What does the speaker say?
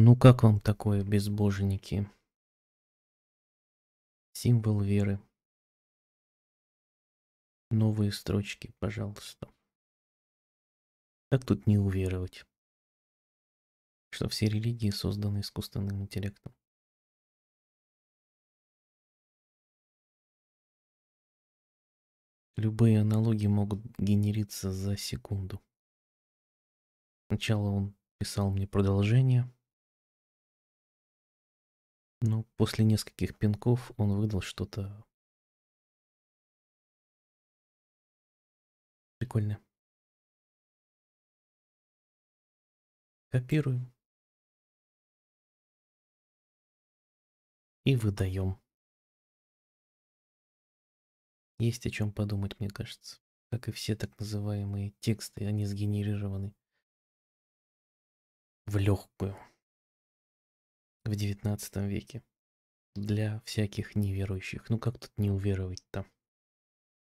Ну как вам такое, безбожники? Символ веры. Новые строчки, пожалуйста. Как тут не уверовать, что все религии созданы искусственным интеллектом? Любые аналогии могут генериться за секунду. Сначала он писал мне продолжение, ну, после нескольких пинков он выдал что-то прикольное. Копируем. И выдаем. Есть о чем подумать, мне кажется. Как и все так называемые тексты, они сгенерированы в легкую в XIX веке для всяких неверующих. Ну как тут не уверовать-то?